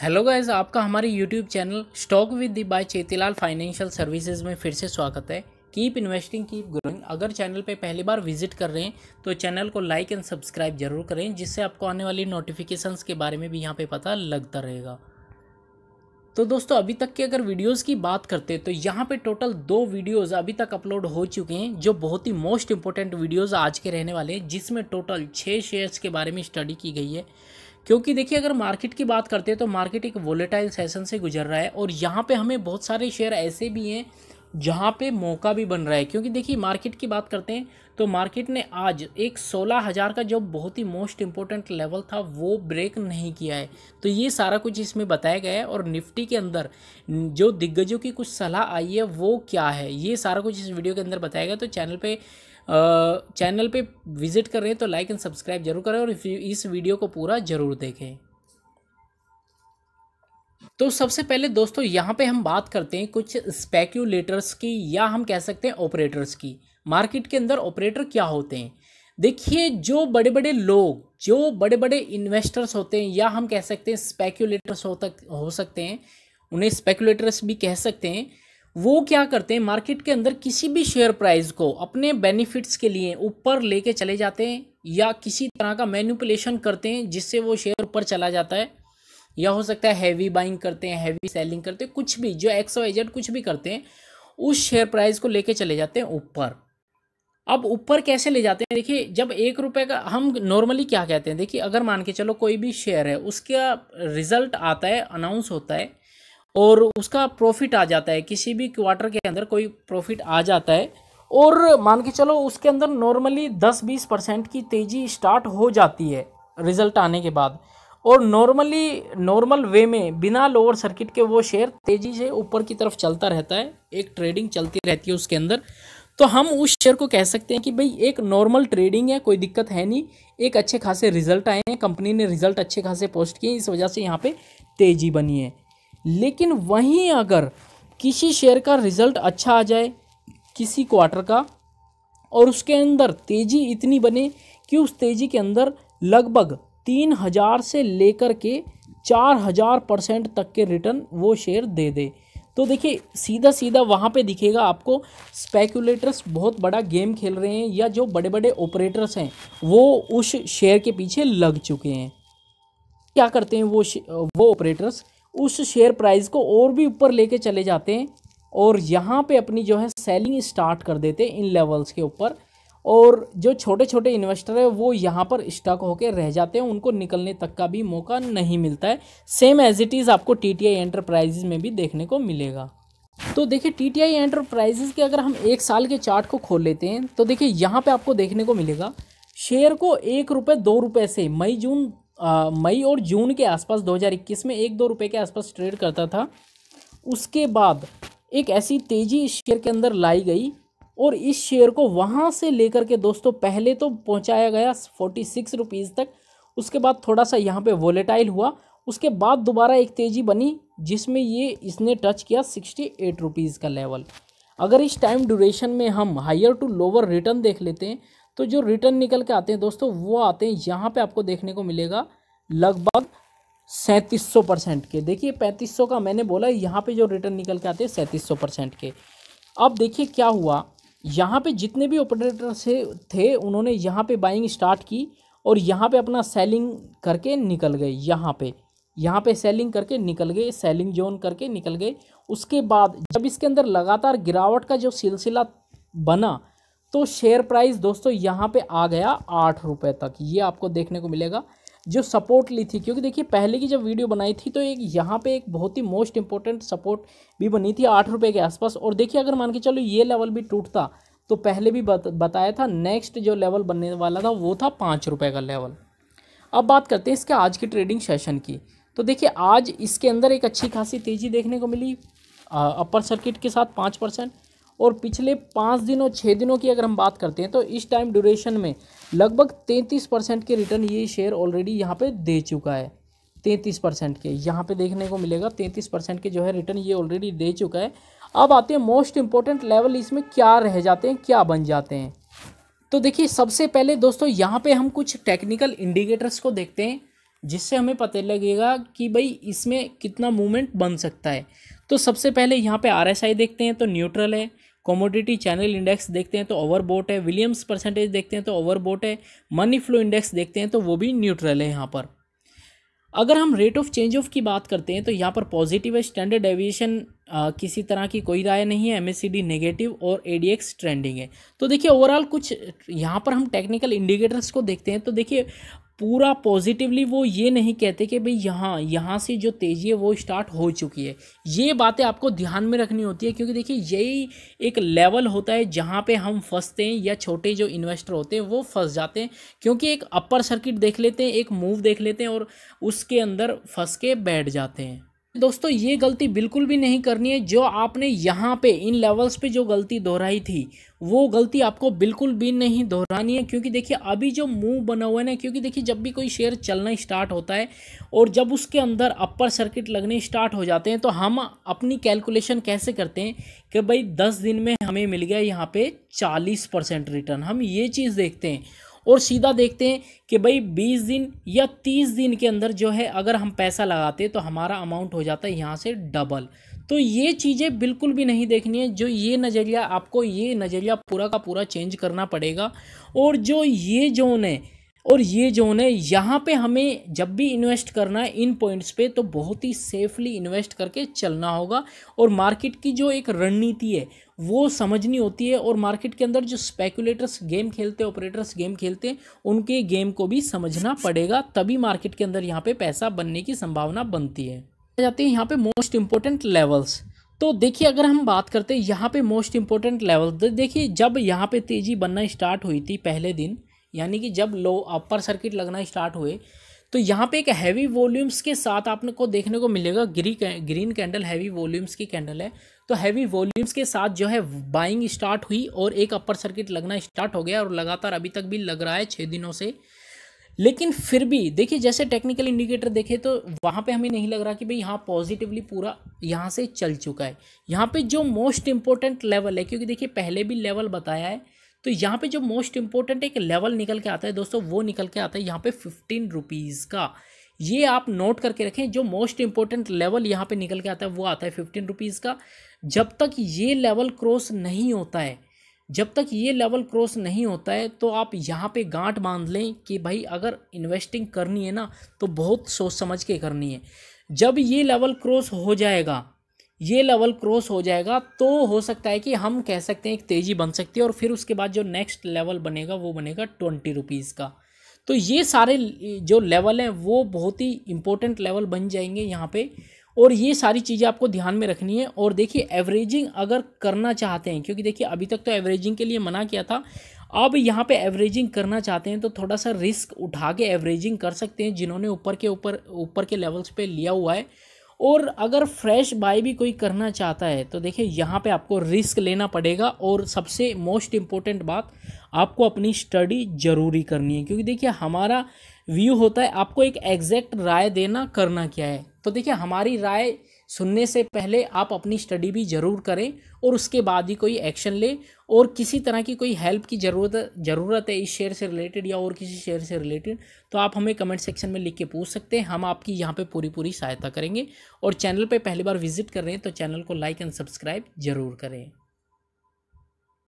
hello guys आपका हमारे YouTube channel stock with the by Chetilal financial services में फिर से स्वागत है कीप इन्वेस्टिंग कीप ग्रोइंग अगर चैनल पे पहली बार विजिट कर रहे हैं तो चैनल को लाइक एंड सब्सक्राइब जरूर करें जिससे आपको आने वाली नोटिफिकेशंस के बारे में भी यहाँ पे पता लगता रहेगा तो दोस्तों अभी तक के अगर वीडियोस की बात करते हैं तो यहाँ पे टोटल दो वीडियोस अभी तक अपलोड हो चुके हैं जो बहुत ही मोस्ट इंपॉर्टेंट वीडियोस आज के रहने वाले हैं जिसमें टोटल छः शेयर्स के बारे में स्टडी की गई है क्योंकि देखिए अगर मार्केट की बात करते हैं तो मार्केट एक वोलेटाइल सेशन से गुजर रहा है और यहाँ पे हमें बहुत सारे शेयर ऐसे भी हैं जहाँ पे मौका भी बन रहा है क्योंकि देखिए मार्केट की बात करते हैं तो मार्केट ने आज एक सोलह हज़ार का जो बहुत ही मोस्ट इम्पोर्टेंट लेवल था वो ब्रेक नहीं किया है तो ये सारा कुछ इसमें बताया गया है और निफ्टी के अंदर जो दिग्गजों की कुछ सलाह आई है वो क्या है ये सारा कुछ इस वीडियो के अंदर बताया गया तो चैनल पर चैनल पे विजिट कर रहे हैं तो लाइक एंड सब्सक्राइब जरूर करें और इस वीडियो को पूरा ज़रूर देखें तो सबसे पहले दोस्तों यहाँ पे हम बात करते हैं कुछ स्पेक्यूलेटर्स की या हम कह सकते हैं ऑपरेटर्स की मार्केट के अंदर ऑपरेटर क्या होते हैं देखिए जो बड़े बड़े लोग जो बड़े बड़े इन्वेस्टर्स होते हैं या हम कह सकते हैं स्पेक्यूलेटर्स हो तक हो सकते हैं उन्हें स्पेक्यूलेटर्स भी कह सकते हैं वो क्या करते हैं मार्केट के अंदर किसी भी शेयर प्राइस को अपने बेनिफिट्स के लिए ऊपर लेके चले जाते हैं या किसी तरह का मैन्युपुलेशन करते हैं जिससे वो शेयर ऊपर चला जाता है या हो सकता है हैवी बाइंग करते हैं हैवी सेलिंग करते हैं कुछ भी जो एक्स एजेंट कुछ भी करते हैं उस शेयर प्राइस को लेके चले जाते हैं ऊपर अब ऊपर कैसे ले जाते हैं देखिए जब एक रुपये का हम नॉर्मली क्या कहते हैं देखिए अगर मान के चलो कोई भी शेयर है उसका रिजल्ट आता है अनाउंस होता है और उसका प्रॉफिट आ जाता है किसी भी क्वार्टर के अंदर कोई प्रॉफिट आ जाता है और मान के चलो उसके अंदर नॉर्मली 10-20 परसेंट की तेज़ी स्टार्ट हो जाती है रिजल्ट आने के बाद और नॉर्मली नॉर्मल वे में बिना लोअर सर्किट के वो शेयर तेज़ी से ऊपर की तरफ चलता रहता है एक ट्रेडिंग चलती रहती है उसके अंदर तो हम उस शेयर को कह सकते हैं कि भाई एक नॉर्मल ट्रेडिंग है कोई दिक्कत है नहीं एक अच्छे खासे रिजल्ट आए हैं कंपनी ने रिजल्ट अच्छे खासे पोस्ट किए इस वजह से यहाँ पे तेज़ी बनी है लेकिन वहीं अगर किसी शेयर का रिज़ल्ट अच्छा आ जाए किसी क्वार्टर का और उसके अंदर तेज़ी इतनी बने कि उस तेज़ी के अंदर लगभग तीन हज़ार से लेकर के चार हज़ार परसेंट तक के रिटर्न वो शेयर दे दे तो देखिए सीधा सीधा वहाँ पे दिखेगा आपको स्पेकुलेटर्स बहुत बड़ा गेम खेल रहे हैं या जो बड़े बड़े ऑपरेटर्स हैं वो उस शेयर के पीछे लग चुके हैं क्या करते हैं वो वो ऑपरेटर्स उस शेयर प्राइस को और भी ऊपर लेके चले जाते हैं और यहाँ पे अपनी जो है सेलिंग स्टार्ट कर देते हैं इन लेवल्स के ऊपर और जो छोटे छोटे इन्वेस्टर है वो यहाँ पर स्टक होकर रह जाते हैं उनको निकलने तक का भी मौका नहीं मिलता है सेम एज इट इज़ आपको टी टी आई एंटरप्राइजेज में भी देखने को मिलेगा तो देखिए टी टी आई एंटरप्राइजेज के अगर हम एक साल के चार्ट को खोल लेते हैं तो देखिए यहाँ पे आपको देखने को मिलेगा शेयर को एक रुपये दो रुपये से मई जून मई और जून के आसपास 2021 में एक दो रुपए के आसपास ट्रेड करता था उसके बाद एक ऐसी तेज़ी इस शेयर के अंदर लाई गई और इस शेयर को वहाँ से लेकर के दोस्तों पहले तो पहुँचाया गया फोर्टी सिक्स रुपीज़ तक उसके बाद थोड़ा सा यहाँ पे वोलेटाइल हुआ उसके बाद दोबारा एक तेज़ी बनी जिसमें ये इसने टच किया सिक्सटी एट रुपीज़ का लेवल अगर इस टाइम ड्यूरेशन में हम हायर टू लोअर रिटर्न देख लेते हैं तो जो रिटर्न निकल के आते हैं दोस्तों वो आते हैं यहाँ पे आपको देखने को मिलेगा लगभग सैंतीस सौ परसेंट के देखिए पैंतीस सौ का मैंने बोला यहाँ पे जो रिटर्न निकल के आते हैं सैंतीस सौ परसेंट के अब देखिए क्या हुआ यहाँ पे जितने भी ऑपरेटर से थे उन्होंने यहाँ पे बाइंग स्टार्ट की और यहाँ पे अपना सेलिंग करके निकल गए यहाँ पे यहाँ पे सेलिंग करके निकल गए सेलिंग जोन करके निकल गए उसके बाद जब इसके अंदर लगातार गिरावट का जो सिलसिला बना तो शेयर प्राइस दोस्तों यहाँ पे आ गया आठ रुपये तक ये आपको देखने को मिलेगा जो सपोर्ट ली थी क्योंकि देखिए पहले की जब वीडियो बनाई थी तो एक यहाँ पे एक बहुत ही मोस्ट इंपॉर्टेंट सपोर्ट भी बनी थी आठ रुपये के आसपास और देखिए अगर मान के चलो ये लेवल भी टूटता तो पहले भी बत, बताया था नेक्स्ट जो लेवल बनने वाला था वो था पाँच रुपये का लेवल अब बात करते हैं इसके आज की ट्रेडिंग सेशन की तो देखिए आज इसके अंदर एक अच्छी खासी तेज़ी देखने को मिली अपर सर्किट के साथ पाँच परसेंट और पिछले पाँच दिनों छः दिनों की अगर हम बात करते हैं तो इस टाइम ड्यूरेशन में लगभग तैंतीस परसेंट के रिटर्न ये शेयर ऑलरेडी यहाँ पे दे चुका है तैंतीस परसेंट के यहाँ पे देखने को मिलेगा तैंतीस परसेंट के जो है रिटर्न ये ऑलरेडी दे चुका है अब आते हैं मोस्ट इम्पोर्टेंट लेवल इसमें क्या रह जाते हैं क्या बन जाते हैं तो देखिए सबसे पहले दोस्तों यहाँ पर हम कुछ टेक्निकल इंडिकेटर्स को देखते हैं जिससे हमें पता लगेगा कि भाई इसमें कितना मूवमेंट बन सकता है तो सबसे पहले यहाँ पे आरएसआई देखते हैं तो न्यूट्रल है कॉमोडिटी चैनल इंडेक्स देखते हैं तो ओवरबोट है विलियम्स परसेंटेज देखते हैं तो ओवरबोट है मनी फ्लो इंडेक्स देखते हैं तो वो भी न्यूट्रल है यहाँ पर अगर हम रेट ऑफ चेंज ऑफ की बात करते हैं तो यहाँ पर पॉजिटिव है स्टैंडर्ड एविएशन किसी तरह की कोई राय नहीं है एमएससीडी नेगेटिव और एडीएक्स ट्रेंडिंग है तो देखिए ओवरऑल कुछ यहाँ पर हम टेक्निकल इंडिकेटर्स को देखते हैं तो देखिए पूरा पॉजिटिवली वो ये नहीं कहते कि भाई यहाँ यहाँ से जो तेज़ी है वो स्टार्ट हो चुकी है ये बातें आपको ध्यान में रखनी होती है क्योंकि देखिए यही एक लेवल होता है जहाँ पे हम फंसते हैं या छोटे जो इन्वेस्टर होते हैं वो फंस जाते हैं क्योंकि एक अपर सर्किट देख लेते हैं एक मूव देख लेते हैं और उसके अंदर फंस के बैठ जाते हैं दोस्तों ये गलती बिल्कुल भी नहीं करनी है जो आपने यहाँ पे इन लेवल्स पे जो गलती दोहराई थी वो गलती आपको बिल्कुल भी नहीं दोहरानी है क्योंकि देखिए अभी जो मूव बना हुआ है ना क्योंकि देखिए जब भी कोई शेयर चलना स्टार्ट होता है और जब उसके अंदर अपर सर्किट लगने स्टार्ट हो जाते हैं तो हम अपनी कैलकुलेशन कैसे करते हैं कि भाई दस दिन में हमें मिल गया यहाँ पे चालीस परसेंट रिटर्न हम ये चीज़ देखते हैं और सीधा देखते हैं कि भाई बीस दिन या तीस दिन के अंदर जो है अगर हम पैसा लगाते तो हमारा अमाउंट हो जाता है यहाँ से डबल तो ये चीज़ें बिल्कुल भी नहीं देखनी है जो ये नज़रिया आपको ये नज़रिया पूरा का पूरा चेंज करना पड़ेगा और जो ये जोन है और ये जोन है यहाँ पे हमें जब भी इन्वेस्ट करना है इन पॉइंट्स पे तो बहुत ही सेफली इन्वेस्ट करके चलना होगा और मार्केट की जो एक रणनीति है वो समझनी होती है और मार्केट के अंदर जो स्पेकुलेटर्स गेम खेलते हैं ऑपरेटर्स गेम खेलते हैं उनके गेम को भी समझना पड़ेगा तभी मार्केट के अंदर यहाँ पर पैसा बनने की संभावना बनती है जाते हैं यहाँ पर मोस्ट इम्पोर्टेंट लेवल्स तो देखिए अगर हम बात करते हैं यहाँ पे मोस्ट इम्पोर्टेंट लेवल देखिए जब यहाँ पे तेज़ी बनना स्टार्ट हुई थी पहले दिन यानी कि जब लो अपर सर्किट लगना स्टार्ट हुए तो यहाँ पे एक हैवी वॉल्यूम्स के साथ आपने को देखने को मिलेगा ग्री ग्रीन कैंडल हैवी वॉल्यूम्स की कैंडल है तो हैवी वॉल्यूम्स के साथ जो है बाइंग स्टार्ट हुई और एक अपर सर्किट लगना स्टार्ट हो गया और लगातार अभी तक भी लग रहा है छः दिनों से लेकिन फिर भी देखिए जैसे टेक्निकल इंडिकेटर देखे तो वहाँ पे हमें नहीं लग रहा कि भाई यहाँ पॉजिटिवली पूरा यहाँ से चल चुका है यहाँ पे जो मोस्ट इम्पोर्टेंट लेवल है क्योंकि देखिए पहले भी लेवल बताया है तो यहाँ पे जो मोस्ट इंपॉर्टेंट एक लेवल निकल के आता है दोस्तों वो निकल के आता है यहाँ पे फिफ्टीन रुपीज़ का ये आप नोट करके रखें जो मोस्ट इंपॉर्टेंट लेवल यहाँ पे निकल के आता है वो आता है फिफ्टीन रुपीज़ का जब तक ये लेवल क्रॉस नहीं होता है जब तक ये लेवल क्रॉस नहीं होता है तो आप यहाँ पे गांठ बांध लें कि भाई अगर इन्वेस्टिंग करनी है ना तो बहुत सोच समझ के करनी है जब ये लेवल क्रॉस हो जाएगा ये लेवल क्रॉस हो जाएगा तो हो सकता है कि हम कह सकते हैं एक तेज़ी बन सकती है और फिर उसके बाद जो नेक्स्ट लेवल बनेगा वो बनेगा ट्वेंटी रुपीज़ का तो ये सारे जो लेवल हैं वो बहुत ही इम्पोर्टेंट लेवल बन जाएंगे यहाँ पे और ये सारी चीज़ें आपको ध्यान में रखनी है और देखिए एवरेजिंग अगर करना चाहते हैं क्योंकि देखिए अभी तक तो एवरेजिंग के लिए मना किया था अब यहाँ पे एवरेजिंग करना चाहते हैं तो थोड़ा सा रिस्क उठा के एवरेजिंग कर सकते हैं जिन्होंने ऊपर के ऊपर ऊपर के लेवल्स पे लिया हुआ है और अगर फ्रेश बाय भी कोई करना चाहता है तो देखिए यहाँ पे आपको रिस्क लेना पड़ेगा और सबसे मोस्ट इम्पोर्टेंट बात आपको अपनी स्टडी ज़रूरी करनी है क्योंकि देखिए हमारा व्यू होता है आपको एक एग्जैक्ट राय देना करना क्या है तो देखिए हमारी राय सुनने से पहले आप अपनी स्टडी भी ज़रूर करें और उसके बाद ही कोई एक्शन लें और किसी तरह की कोई हेल्प की ज़रूरत ज़रूरत है इस शेयर से रिलेटेड या और किसी शेयर से रिलेटेड तो आप हमें कमेंट सेक्शन में लिख के पूछ सकते हैं हम आपकी यहाँ पे पूरी पूरी सहायता करेंगे और चैनल पे पहली बार विजिट कर रहे हैं तो चैनल को लाइक एंड सब्सक्राइब ज़रूर करें